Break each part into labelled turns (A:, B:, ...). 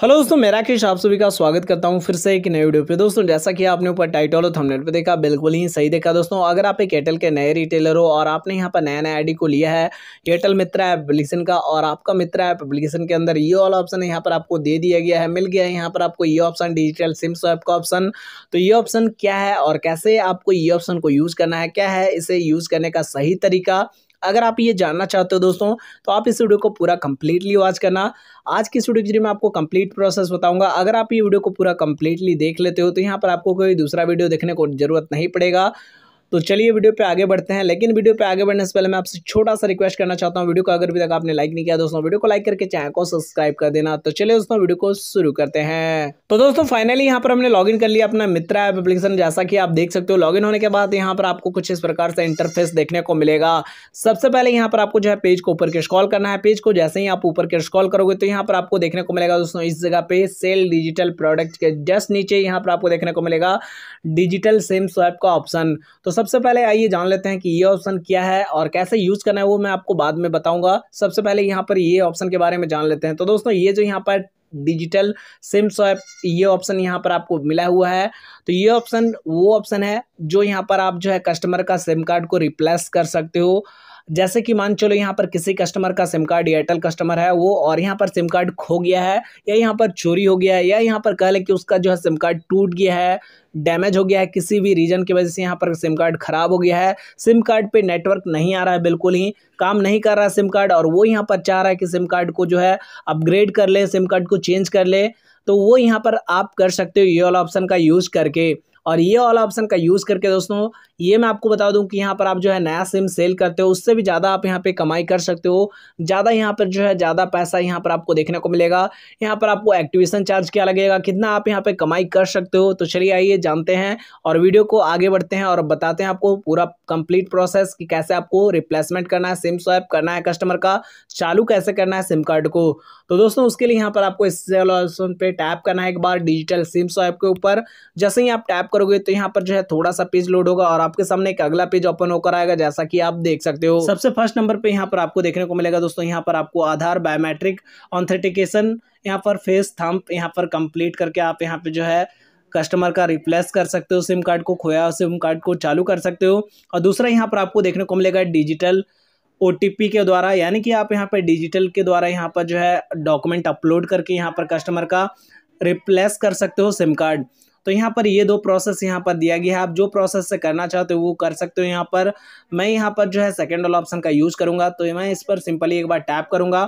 A: hello दोस्तों मेरा किश आप सभी का स्वागत करता हूं फिर से एक नए वीडियो पे दोस्तों जैसा कि आपने ऊपर टाइटल और थंबनेल पे देखा बिल्कुल ही सही देखा दोस्तों अगर आप एक एयरटेल के नए रिटेलर हो और आपने यहां पर नया नया आईडी को लिया है एयरटेल ऐप एप्लीकेशन का और आपका मित्र ऐप एप्लीकेशन के अंदर ये वाला ऑप्शन यहाँ पर आपको दे दिया गया है मिल गया है यहाँ पर आपको ये ऑप्शन डिजिटल सिम स्वैप का ऑप्शन तो ये ऑप्शन क्या है और कैसे आपको ये ऑप्शन को यूज़ करना है क्या है इसे यूज़ करने का सही तरीका अगर आप ये जानना चाहते हो दोस्तों तो आप इस वीडियो को पूरा कंप्लीटली वॉच करना आज की इस वीडियो के जरिए मैं आपको कंप्लीट प्रोसेस बताऊंगा अगर आप ये वीडियो को पूरा कंप्लीटली देख लेते हो तो यहाँ पर आपको कोई दूसरा वीडियो देखने को जरूरत नहीं पड़ेगा तो चलिए वीडियो पे आगे बढ़ते हैं लेकिन वीडियो पे आगे बढ़ने से पहले मैं आपसे छोटा सा रिक्वेस्ट करना चाहता हूँ वीडियो को अगर अभी तक आपने लाइक नहीं किया दोस्तों वीडियो को लाइक करके चैनल को सब्सक्राइब कर देना तो चलिए दोस्तों वीडियो को शुरू करते हैं तो दोस्तों फाइनली यहाँ पर हमने लॉग कर लिया अपना मित्र ऐप एप्लीकेशन जैसा कि आप देख सकते हो लॉग होने के बाद यहाँ पर आपको कुछ इस प्रकार से इंटरफेस देखने को मिलेगा सबसे पहले यहाँ पर आपको जो है पेज को ऊपर के स्कॉल करना है पेज को जैसे ही आप ऊपर के स्कॉल करोगे तो यहाँ पर आपको देखने को मिलेगा दोस्तों इस जगह पे सेल डिजिटल प्रोडक्ट के जस्ट नीचे यहाँ पर आपको देखने को मिलेगा डिजिटल सेम स्वैप का ऑप्शन तो सबसे पहले आइए जान लेते हैं कि ये ऑप्शन क्या है और कैसे यूज करना है वो मैं आपको बाद में बताऊंगा सबसे पहले यहाँ पर ये ऑप्शन के बारे में जान लेते हैं तो दोस्तों ये जो यहाँ पर डिजिटल सिम स्वैप ये ऑप्शन यहाँ पर आपको मिला हुआ है तो ये ऑप्शन वो ऑप्शन है जो यहाँ पर आप जो है कस्टमर का सिम कार्ड को रिप्लेस कर सकते हो जैसे कि मान चलो यहाँ पर किसी कस्टमर का सिम कार्ड एयरटेल कस्टमर है वो और यहाँ पर सिम कार्ड खो गया है या यहाँ पर चोरी हो गया है या यहाँ पर कह लें कि उसका जो है सिम कार्ड टूट गया है डैमेज हो गया है किसी भी रीजन की वजह से यहाँ पर सिम कार्ड ख़राब हो गया है सिम कार्ड पे नेटवर्क नहीं आ रहा है बिल्कुल ही काम नहीं कर रहा है सिम कार्ड और वो यहाँ पर चाह रहा है कि सिम कार्ड को जो है अपग्रेड कर ले सिम कार्ड को चेंज कर ले तो वो यहाँ पर आप कर सकते हो ये वाला ऑप्शन का यूज़ करके और ये वाला ऑप्शन का यूज़ करके दोस्तों ये मैं आपको बता दूं कि यहाँ पर आप जो है नया सिम सेल करते हो उससे भी ज़्यादा आप यहाँ पे कमाई कर सकते हो ज़्यादा यहाँ पर जो है ज़्यादा पैसा यहाँ पर आपको देखने को मिलेगा यहाँ पर आपको एक्टिवेशन चार्ज क्या लगेगा कितना आप यहाँ पर कमाई कर सकते हो तो चलिए आइए जानते हैं और वीडियो को आगे बढ़ते हैं और बताते हैं आपको पूरा कंप्लीट प्रोसेस कि कैसे आपको रिप्लेसमेंट करना है सिम स्वैप करना है कस्टमर का चालू कैसे करना है सिम कार्ड को तो दोस्तों उसके लिए यहाँ पर आपको इस ऑप्शन पर टैप करना है एक बार डिजिटल सिम स्वैप के ऊपर जैसे ही आप टैप करोगे तो यहाँ पर जो है थोड़ा सा पेज लोड होगा और आपके सामने एक अगला पेज ओपन होकर आएगा जैसा कि आप देख सकते हो सबसे फर्स्ट नंबर पर यहाँ पर आपको देखने को मिलेगा दोस्तों यहाँ पर आपको आधार बायोमेट्रिक ऑथेंटिकेशन यहाँ पर फेस थम्प यहाँ पर कंप्लीट करके आप यहाँ पे जो है कस्टमर का रिप्लेस कर सकते हो सिम कार्ड को खोया सिम कार्ड को चालू कर सकते हो और दूसरा यहाँ पर आपको देखने को मिलेगा डिजिटल ओ के द्वारा यानी कि आप यहाँ पर डिजिटल के द्वारा यहाँ पर जो है डॉक्यूमेंट अपलोड करके यहाँ पर कस्टमर का रिप्लेस कर सकते हो सिम कार्ड तो यहाँ पर ये दो प्रोसेस यहाँ पर दिया गया है आप जो प्रोसेस से करना चाहते हो वो कर सकते हो यहाँ पर मैं यहाँ पर जो है सेकेंड वाला ऑप्शन का यूज़ करूँगा तो मैं इस पर सिंपली एक बार टैप करूँगा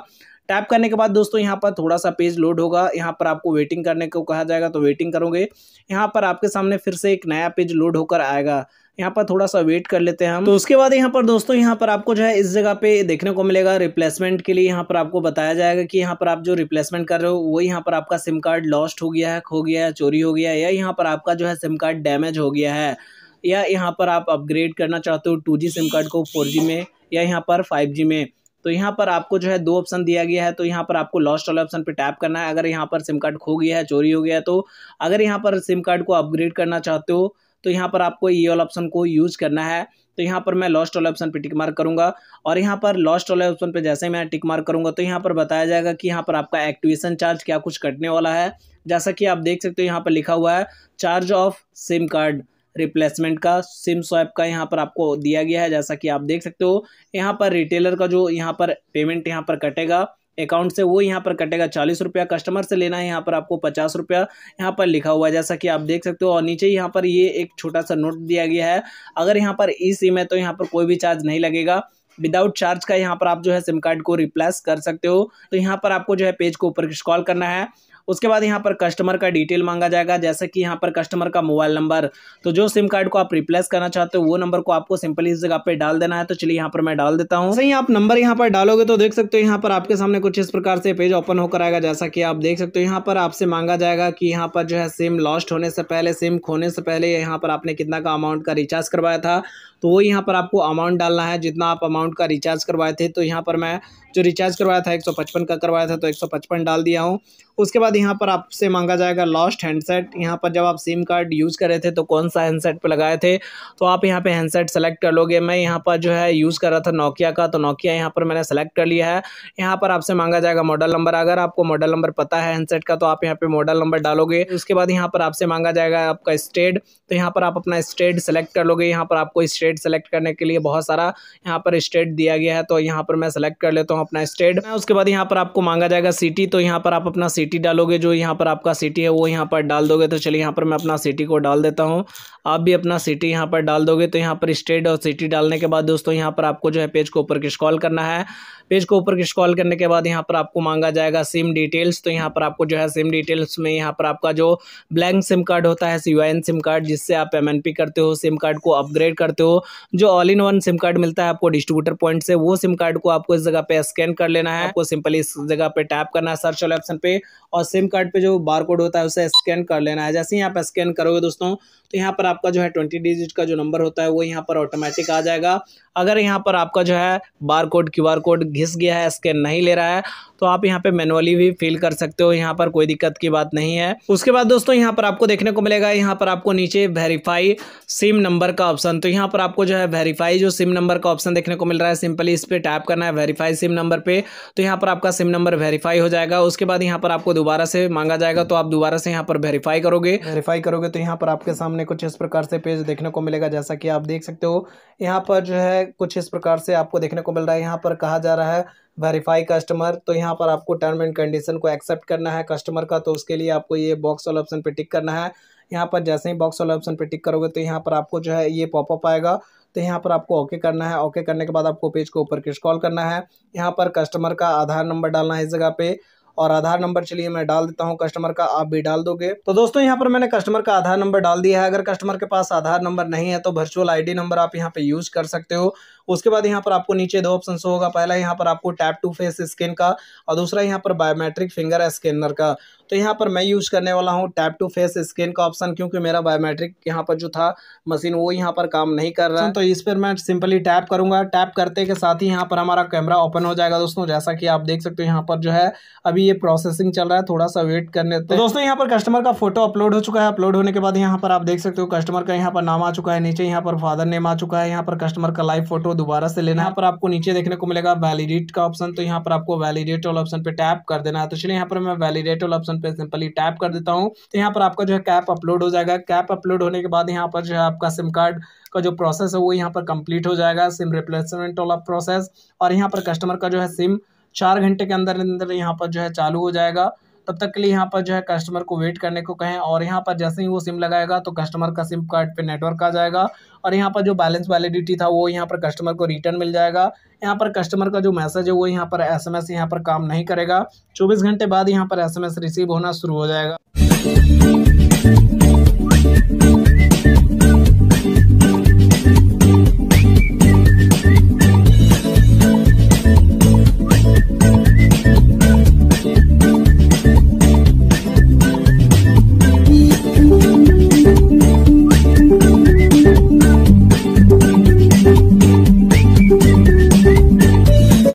A: टैप करने के बाद दोस्तों यहाँ पर थोड़ा सा पेज लोड होगा यहाँ पर आपको वेटिंग करने को कहा जाएगा तो वेटिंग करोगे यहाँ पर आपके सामने फिर से एक नया पेज लोड होकर आएगा यहाँ पर थोड़ा सा वेट कर लेते हैं हम तो उसके बाद यहाँ पर दोस्तों यहाँ पर आपको जो है इस जगह पे देखने को मिलेगा रिप्लेसमेंट के लिए यहाँ पर आपको बताया जाएगा कि यहाँ पर आप जो रिप्लेसमेंट कर रहे हो वो यहाँ पर आपका सिम कार्ड लॉस्ट हो गया है खो गया है चोरी हो गया है या यहाँ पर आपका जो है सिम कार्ड डैमेज हो गया है या यहाँ पर आप अपग्रेड करना चाहते हो टू सिम कार्ड को फोर में या यहाँ पर फाइव में तो यहाँ पर आपको जो है दो ऑप्शन दिया गया है तो यहाँ पर आपको लॉस्ट वाले ऑप्शन पे टैप करना है अगर यहाँ पर सिम कार्ड खो गया है चोरी हो गया है तो अगर यहाँ पर सिम कार्ड को अपग्रेड करना चाहते हो तो यहाँ पर आपको ये वाला ऑप्शन को यूज़ करना है तो यहाँ पर मैं लॉस्ट वाले ऑप्शन पे टिक मार्क करूँगा और यहाँ पर लॉस्ट वाले ऑप्शन पे जैसे मैं टिक मार्क करूँगा तो यहाँ पर बताया जाएगा कि यहाँ पर आपका एक्टिवेशन चार्ज क्या कुछ कटने वाला है जैसा कि आप देख सकते हो यहाँ पर लिखा हुआ है charge of SIM card replacement का सिम स्वैप का यहाँ पर आपको दिया गया है जैसा कि आप देख सकते हो यहाँ पर रिटेलर का जो यहाँ पर पेमेंट यहाँ पर कटेगा अकाउंट से वो यहाँ पर कटेगा चालीस रुपया कस्टमर से लेना है यहाँ पर आपको पचास रुपया यहाँ पर लिखा हुआ है जैसा कि आप देख सकते हो और नीचे यहाँ पर ये एक छोटा सा नोट दिया गया है अगर यहाँ पर ई सिम है तो यहाँ पर कोई भी चार्ज नहीं लगेगा विदाउट चार्ज का यहाँ पर आप जो है सिम कार्ड को रिप्लेस कर सकते हो तो यहाँ पर आपको जो है पेज को ऊपर स्क्रॉल करना है उसके बाद यहाँ पर कस्टमर का डिटेल मांगा जाएगा जैसे कि यहाँ पर कस्टमर का मोबाइल नंबर तो जो सिम कार्ड को आप रिप्लेस करना चाहते हो वो नंबर को आपको सिंपली इस जगह पर डाल देना है तो चलिए यहाँ पर मैं डाल देता हूँ सही आप नंबर यहाँ पर डालोगे तो देख सकते हो यहाँ पर आपके सामने कुछ इस प्रकार से पेज ओपन होकर आएगा जैसा कि आप देख सकते हो यहाँ पर आपसे मांगा जाएगा कि यहाँ पर जो है सिम लॉस्ट होने से पहले सिम खोने से पहले यहाँ पर आपने कितना का अमाउंट का रिचार्ज करवाया था तो वो यहाँ पर आपको अमाउंट डालना है जितना आप अमाउंट का रिचार्ज करवाए थे तो यहाँ पर मैं जो रिचार्ज करवाया था पचपन का करवाया था तो पचपन डाल दिया हूँ उसके बाद यहाँ पर आपसे मांगा जाएगा लॉस्ट हैंडसेट यहाँ पर जब आप सिम कार्ड यूज़ कर रहे थे तो कौन सा हैंडसेट पर लगाए थे तो आप यहाँ पर हैंडसेट सेलेक्ट कर लोगे मैं यहाँ पर जो है यूज़ कर रहा था नोकिया का तो नोकिया यहाँ पर मैंने सेलेक्ट कर लिया है यहाँ पर आपसे मांगा जाएगा मॉडल नंबर अगर आपको मॉडल नंबर पता है हैंडसेट का तो आप यहाँ पर मॉडल नंबर डालोगे उसके बाद यहाँ पर आपसे मांगा जाएगा आपका स्टेट तो यहाँ पर आप अपना स्टेट सेलेक्ट कर लोगे यहाँ पर आपको स्टेट स्टेट सेलेक्ट करने के लिए बहुत सारा यहाँ पर स्टेट दिया गया है तो यहाँ पर मैं सेलेक्ट कर लेता हूँ अपना स्टेट उसके बाद यहाँ पर आपको मांगा जाएगा सिटी तो यहाँ पर आप अपना सिटी डालोगे जो यहाँ पर आपका सिटी है वो यहाँ पर डाल दोगे तो चलिए यहाँ पर मैं अपना सिटी को डाल देता हूँ आप भी अपना सिटी यहाँ पर डाल दोगे तो यहाँ पर स्टेट और सिटी डालने के बाद दोस्तों यहाँ पर आपको जो है पेज को ऊपर स्क्रॉल करना है पेज को ऊपर स्क्रॉल करने के बाद यहाँ पर आपको मांगा जाएगा सिम डिटेल्स तो यहाँ पर आपको जो है सिम डिटेल्स में यहाँ पर आपका जो ब्लैंक सिम कार्ड होता है सी सिम कार्ड जिससे आप एम करते हो सिम कार्ड को अपग्रेड करते हो जो all in one SIM card मिलता है आपको डिस्ट्रीब्यूटर पॉइंट से वो सिम कार्ड को आपको इस जगह पे स्कैन कर लेना है आपको सिंपली इस जगह पे टैप करना है सर्च वाले ऑप्शन पे और सिम कार्ड पे जो बार कोड होता है उसे स्कैन कर लेना है जैसे ही आप स्कैन करोगे दोस्तों तो यहाँ पर आपका जो है ट्वेंटी डिजिट का जो नंबर होता है वो यहाँ पर ऑटोमेटिक आ जाएगा अगर यहाँ पर आपका जो है bar code Q R code घिस गया है स्कैन नहीं ले रहा है तो आप यहाँ पे मैनुअली भी फिल कर सकते हो यहाँ पर कोई दिक्कत की बात नहीं है उसके बाद दोस्तों यहाँ पर आपको देखने को मिलेगा यहाँ पर आपको नीचे वेरीफाई सिम नंबर का ऑप्शन तो यहाँ पर आपको जो है वेरीफाई जो सिम नंबर का ऑप्शन देखने को मिल रहा है सिंपली इस पर टैप करना है वेरीफाई सिम नंबर पे तो यहाँ पर आपका सिम नंबर वेरीफाई हो जाएगा उसके बाद यहाँ पर आपको दोबारा से मांगा जाएगा तो आप दोबारा से यहाँ पर वेरीफाई करोगे वेरीफाई करोगे तो यहाँ पर आपके सामने कुछ इस प्रकार से पेज देखने को मिलेगा जैसा कि आप देख सकते हो यहाँ पर जो है कुछ इस प्रकार से आपको देखने को मिल रहा है यहाँ पर कहा जा रहा है वेरीफाई कस्टमर तो यहाँ पर आपको टर्म एंड कंडीशन को एक्सेप्ट करना है कस्टमर का तो उसके लिए आपको ये बॉक्स वाला ऑप्शन पे टिक करना है यहाँ पर जैसे ही बॉक्स वाले ऑप्शन पे टिक करोगे तो यहाँ पर आपको जो है ये पॉपअप आएगा तो यहाँ पर आपको ओके करना है ओके करने के बाद आपको पेज को ऊपर की कॉल करना है यहाँ पर कस्टमर का आधार नंबर डालना है इस जगह पे और आधार नंबर चलिए मैं डाल देता हूँ कस्टमर का आप भी डाल दोगे तो दोस्तों यहाँ पर मैंने कस्टमर का आधार नंबर डाल दिया है अगर कस्टमर के पास आधार नंबर नहीं है तो वर्चुअल आई नंबर आप यहाँ पे यूज़ कर सकते हो उसके बाद यहाँ पर आपको नीचे दो ऑप्शन होगा पहला यहाँ पर आपको टैप टू फेस स्कैन का और दूसरा यहाँ पर बायोमेट्रिक फिंगर स्कैनर का तो यहाँ पर मैं यूज़ करने वाला हूँ टैप टू फेस स्कैन का ऑप्शन क्योंकि मेरा बायोमेट्रिक यहाँ पर जो था मशीन वो यहाँ पर काम नहीं कर रहा है तो इस पर मैं सिंपली टैप करूँगा टैप करते के साथ ही यहाँ पर हमारा कैमरा ओपन हो जाएगा दोस्तों जैसा कि आप देख सकते हो यहाँ पर जो है अभी ये प्रोसेसिंग चल रहा है थोड़ा सा वेट करने तो दोस्तों यहाँ पर कस्टमर का फोटो अपलोड हो चुका है अपलोड होने के बाद यहाँ पर आप देख सकते हो कस्टमर का यहाँ पर नाम आ चुका है नीचे यहाँ पर फादर नेम आ चुका है यहाँ पर कस्टमर का लाइव फोटो दोबारा से लेना यहाँ पर आपको नीचे देखने को मिलेगा वैलिडेट का ऑप्शन तो यहाँ पर आपको वैलिडेट वाला ऑप्शन पे टैप कर देना है तो चलिए यहाँ पर मैं वैलिडेट वाला ऑप्शन पे सिंपली टैप कर देता हूँ तो यहाँ पर आपका जो है कैप अपलोड हो जाएगा कैप अपलोड होने के बाद यहाँ पर जो है आपका सिम कार्ड का जो प्रोसेस है वो यहाँ पर कंप्लीट हो जाएगा सिम रिप्लेसमेंट वाला प्रोसेस और यहाँ पर कस्टमर का जो है सिम चार घंटे के अंदर अंदर यहाँ पर जो है चालू हो जाएगा तब तक के लिए यहाँ पर जो है कस्टमर को वेट करने को कहें और यहाँ पर जैसे ही वो सिम लगाएगा तो कस्टमर का सिम कार्ड पर नेटवर्क आ जाएगा और यहाँ पर जो बैलेंस वैलिडिटी था वो यहाँ पर कस्टमर को रिटर्न मिल जाएगा यहाँ पर कस्टमर का जो मैसेज है वो यहाँ पर एस एम यहाँ पर काम नहीं करेगा चौबीस घंटे बाद यहाँ पर एस रिसीव होना शुरू हो जाएगा